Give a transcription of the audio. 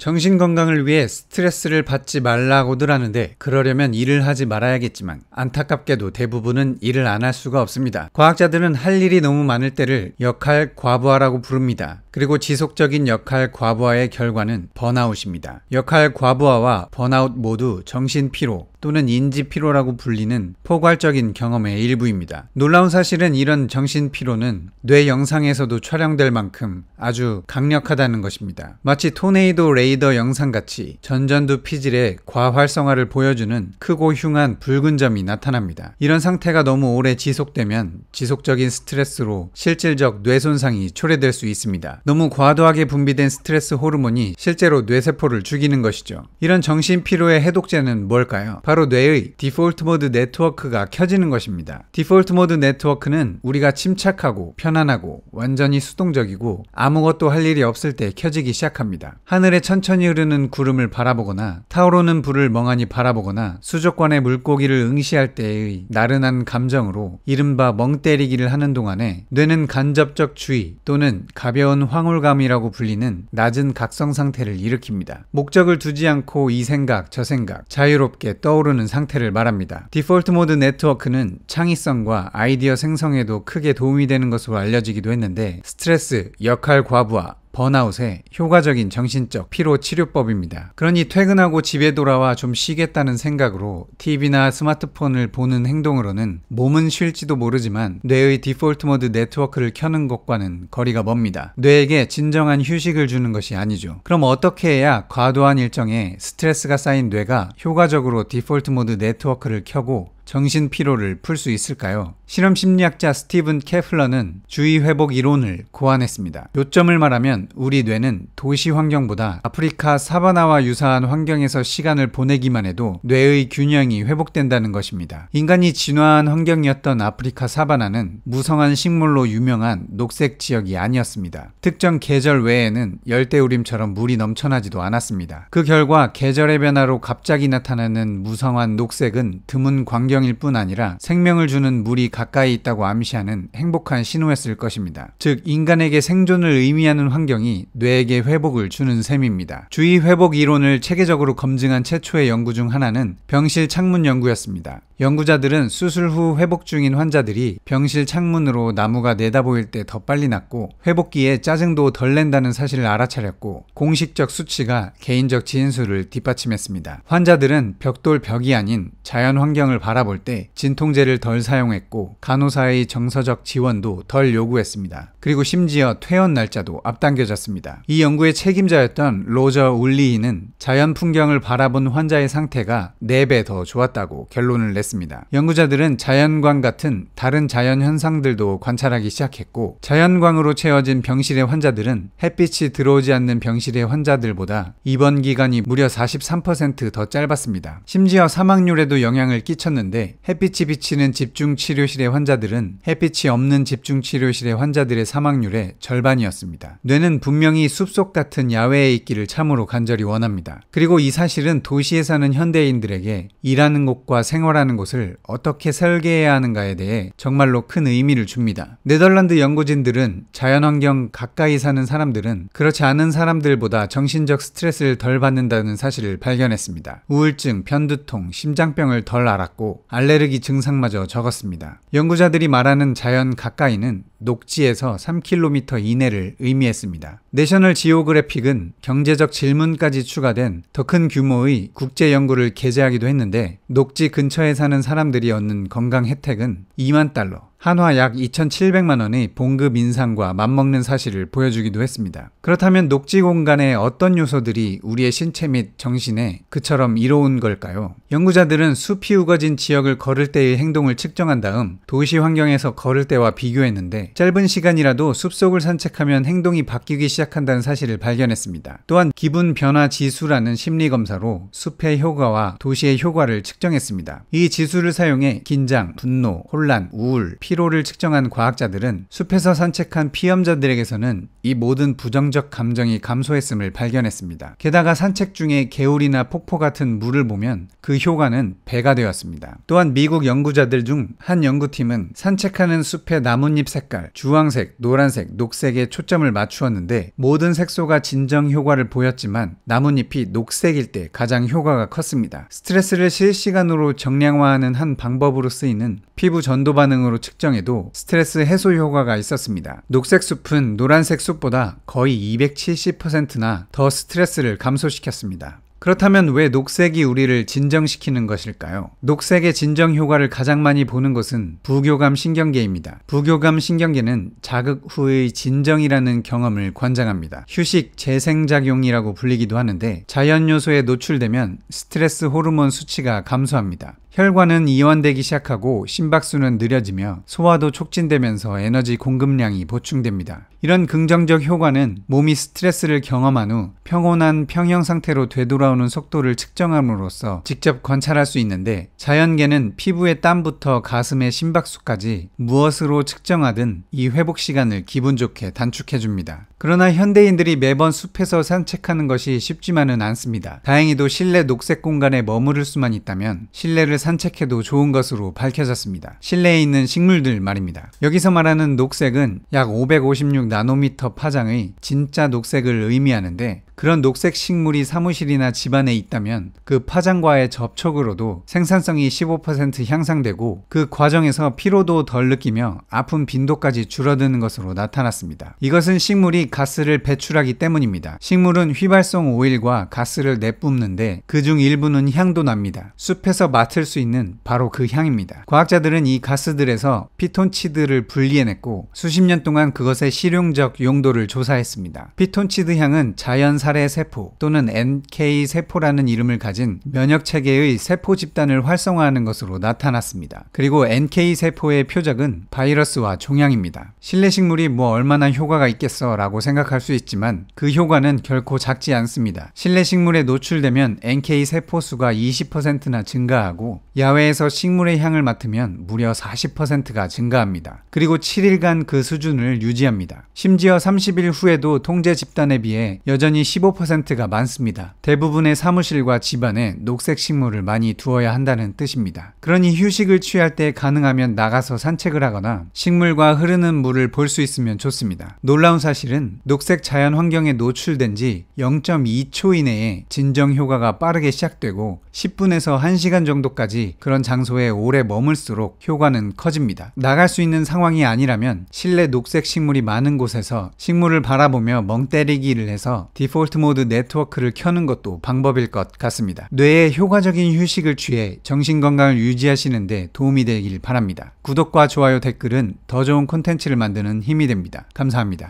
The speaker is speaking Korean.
정신 건강을 위해 스트레스를 받지 말라고들 하는데 그러려면 일을 하지 말아야겠지만 안타깝게도 대부분은 일을 안 할 수가 없습니다. 과학자들은 할 일이 너무 많을 때를 역할 과부하라고 부릅니다. 그리고 지속적인 역할 과부하의 결과는 번아웃입니다. 역할 과부하와 번아웃 모두 정신 피로, 또는 인지 피로라고 불리는 포괄적인 경험의 일부입니다. 놀라운 사실은 이런 정신 피로는 뇌 영상에서도 촬영될 만큼 아주 강력하다는 것입니다. 마치 토네이도 레이더 영상같이 전전두 피질의 과활성화를 보여주는 크고 흉한 붉은 점이 나타납니다. 이런 상태가 너무 오래 지속되면 지속적인 스트레스로 실질적 뇌 손상이 초래될 수 있습니다. 너무 과도하게 분비된 스트레스 호르몬이 실제로 뇌세포를 죽이는 것이죠. 이런 정신 피로의 해독제는 뭘까요? 바로 뇌의 디폴트 모드 네트워크가 켜지는 것입니다. 디폴트 모드 네트워크는 우리가 침착하고 편안하고 완전히 수동적이고 아무것도 할 일이 없을 때 켜지기 시작합니다. 하늘에 천천히 흐르는 구름을 바라보거나 타오르는 불을 멍하니 바라보거나 수족관의 물고기를 응시할 때의 나른한 감정으로 이른바 멍 때리기를 하는 동안에 뇌는 간접적 주의 또는 가벼운 황홀감이라고 불리는 낮은 각성 상태를 일으킵니다. 목적을 두지 않고 이 생각 저 생각 자유롭게 떠오르 떠오르는 상태를 말합니다. 디폴트 모드 네트워크는 창의성과 아이디어 생성에도 크게 도움이 되는 것으로 알려지기도 했는데 스트레스, 역할 과부하, 번아웃에 효과적인 정신적 피로 치료법입니다. 그러니 퇴근하고 집에 돌아와 좀 쉬겠다는 생각으로 TV나 스마트폰을 보는 행동으로는 몸은 쉴지도 모르지만 뇌의 디폴트 모드 네트워크를 켜는 것과는 거리가 멉니다. 뇌에게 진정한 휴식을 주는 것이 아니죠. 그럼 어떻게 해야 과도한 일정에 스트레스가 쌓인 뇌가 효과적으로 디폴트 모드 네트워크를 켜고 정신 피로를 풀 수 있을까요? 실험 심리학자 스티븐 케플러는 주의 회복 이론을 고안했습니다. 요점을 말하면 우리 뇌는 도시 환경보다 아프리카 사바나와 유사한 환경에서 시간을 보내기만 해도 뇌의 균형이 회복된다는 것입니다. 인간이 진화한 환경이었던 아프리카 사바나는 무성한 식물로 유명한 녹색 지역이 아니었습니다. 특정 계절 외에는 열대우림처럼 물이 넘쳐나지도 않았습니다. 그 결과 계절의 변화로 갑자기 나타나는 무성한 녹색은 드문 광경일 뿐 아니라 생명을 주는 물이 가까이 있다고 암시하는 행복한 신호였을 것입니다. 즉, 인간에게 생존을 의미하는 환경이 뇌에게 회복을 주는 셈입니다. 주의 회복 이론을 체계적으로 검증한 최초의 연구 중 하나는 병실 창문 연구였습니다. 연구자들은 수술 후 회복 중인 환자들이 병실 창문으로 나무가 내다보일 때 더 빨리 낫고 회복기에 짜증도 덜 낸다는 사실을 알아차렸고 공식적 수치가 개인적 진술을 뒷받침했습니다. 환자들은 벽돌 벽이 아닌 자연 환경을 바라볼 때 진통제를 덜 사용했고 간호사의 정서적 지원도 덜 요구했습니다. 그리고 심지어 퇴원 날짜도 앞당겨졌습니다. 이 연구의 책임자였던 로저 울리이는 자연 풍경을 바라본 환자의 상태가 4배 더 좋았다고 결론을 냈습니다. 연구자들은 자연광 같은 다른 자연 현상들도 관찰하기 시작했고 자연광으로 채워진 병실의 환자들은 햇빛이 들어오지 않는 병실의 환자들보다 입원 기간이 무려 43%더 짧았습니다. 심지어 사망률에도 영향을 끼쳤는데 햇빛이 비치는 집중 치료실 치료실의 환자들은 햇빛이 없는 집중 치료실의 환자들의 사망률의 절반이었습니다. 뇌는 분명히 숲속 같은 야외에 있기를 참으로 간절히 원합니다. 그리고 이 사실은 도시에 사는 현대인들에게 일하는 곳과 생활하는 곳을 어떻게 설계해야 하는가에 대해 정말로 큰 의미를 줍니다. 네덜란드 연구진들은 자연환경 가까이 사는 사람들은 그렇지 않은 사람들보다 정신적 스트레스를 덜 받는다는 사실을 발견했습니다. 우울증, 편두통, 심장병을 덜 알았고 알레르기 증상마저 적었습니다. 연구자들이 말하는 자연 가까이는 녹지에서 3km 이내를 의미했습니다. 내셔널 지오그래픽은 경제적 질문까지 추가된 더 큰 규모의 국제 연구를 게재하기도 했는데 녹지 근처에 사는 사람들이 얻는 건강 혜택은 2만 달러, 한화 약 2,700만 원의 봉급 인상과 맞먹는 사실을 보여주기도 했습니다. 그렇다면 녹지 공간의 어떤 요소들이 우리의 신체 및 정신에 그처럼 이로운 걸까요? 연구자들은 숲이 우거진 지역을 걸을 때의 행동을 측정한 다음 도시 환경에서 걸을 때와 비교했는데 짧은 시간이라도 숲속을 산책하면 행동이 바뀌기 시작한다는 사실을 발견했습니다. 또한 기분 변화 지수라는 심리 검사로 숲의 효과와 도시의 효과를 측정했습니다. 이 지수를 사용해 긴장, 분노, 혼란, 우울, 비 피로를 측정한 과학자들은 숲에서 산책한 피험자들에게서는 이 모든 부정적 감정이 감소했음을 발견했습니다. 게다가 산책 중에 개울이나 폭포 같은 물을 보면 그 효과는 배가 되었습니다. 또한 미국 연구자들 중 한 연구팀은 산책하는 숲의 나뭇잎 색깔, 주황색, 노란색, 녹색에 초점을 맞추었는데 모든 색소가 진정 효과를 보였지만 나뭇잎이 녹색일 때 가장 효과가 컸습니다. 스트레스를 실시간으로 정량화하는 한 방법으로 쓰이는 피부 전도 반응으로 측정 측정에도 스트레스 해소 효과가 있었습니다. 녹색 숲은 노란색 숲보다 거의 270%나 더 스트레스를 감소시켰습니다. 그렇다면 왜 녹색이 우리를 진정시키는 것일까요? 녹색의 진정 효과를 가장 많이 보는 것은 부교감 신경계입니다. 부교감 신경계는 자극 후의 진정이라는 경험을 권장합니다 휴식 재생작용이라고 불리기도 하는데 자연 요소에 노출되면 스트레스 호르몬 수치가 감소합니다. 혈관은 이완되기 시작하고 심박수는 느려지며 소화도 촉진되면서 에너지 공급량이 보충됩니다. 이런 긍정적 효과는 몸이 스트레스를 경험한 후 평온한 평형 상태로 되돌아오는 속도를 측정함으로써 직접 관찰할 수 있는데 자연계는 피부의 땀부터 가슴의 심박수까지 무엇으로 측정하든 이 회복 시간을 기분 좋게 단축해줍니다. 그러나 현대인들이 매번 숲에서 산책하는 것이 쉽지만은 않습니다. 다행히도 실내 녹색 공간에 머무를 수만 있다면 실내를 산책해도 좋은 것으로 밝혀졌습니다. 실내에 있는 식물들 말입니다. 여기서 말하는 녹색은 약 556 나노미터 파장의 진짜 녹색을 의미하는데 그런 녹색 식물이 사무실이나 집안에 있다면 그 파장과의 접촉으로도 생산성이 15% 향상되고 그 과정에서 피로도 덜 느끼며 아픈 빈도까지 줄어드는 것으로 나타났습니다. 이것은 식물이 가스를 배출하기 때문입니다. 식물은 휘발성 오일과 가스를 내뿜는데 그 중 일부는 향도 납니다. 숲에서 맡을 수 있는 바로 그 향입니다. 과학자들은 이 가스들에서 피톤치드를 분리해냈고 수십 년 동안 그것의 실용적 용도를 조사했습니다. 피톤치드 향은 자연 살해 세포 또는 NK 세포라는 이름을 가진 면역 체계의 세포 집단을 활성화하는 것으로 나타났습니다. 그리고 NK 세포의 표적은 바이러스와 종양입니다. 실내 식물이 뭐 얼마나 효과가 있겠어라고 생각할 수 있지만 그 효과는 결코 작지 않습니다. 실내 식물에 노출되면 NK 세포 수가 20%나 증가하고 야외에서 식물의 향을 맡으면 무려 40%가 증가합니다. 그리고 7일간 그 수준을 유지합니다. 심지어 30일 후에도 통제 집단에 비해 여전히 15%가 많습니다. 대부분의 사무실과 집안에 녹색 식물을 많이 두어야 한다는 뜻입니다. 그러니 휴식을 취할 때 가능하면 나가서 산책을 하거나 식물과 흐르는 물을 볼 수 있으면 좋습니다. 놀라운 사실은 녹색 자연 환경에 노출된 지 0.2초 이내에 진정 효과가 빠르게 시작되고 10분에서 1시간 정도까지 때까지 그런 장소에 오래 머물수록 효과는 커집니다. 나갈 수 있는 상황이 아니라면 실내 녹색 식물이 많은 곳에서 식물을 바라보며 멍 때리기를 해서 디폴트 모드 네트워크를 켜는 것도 방법일 것 같습니다. 뇌에 효과적인 휴식을 취해 정신 건강을 유지하시는데 도움이 되길 바랍니다. 구독과 좋아요 댓글은 더 좋은 콘텐츠를 만드는 힘이 됩니다. 감사합니다.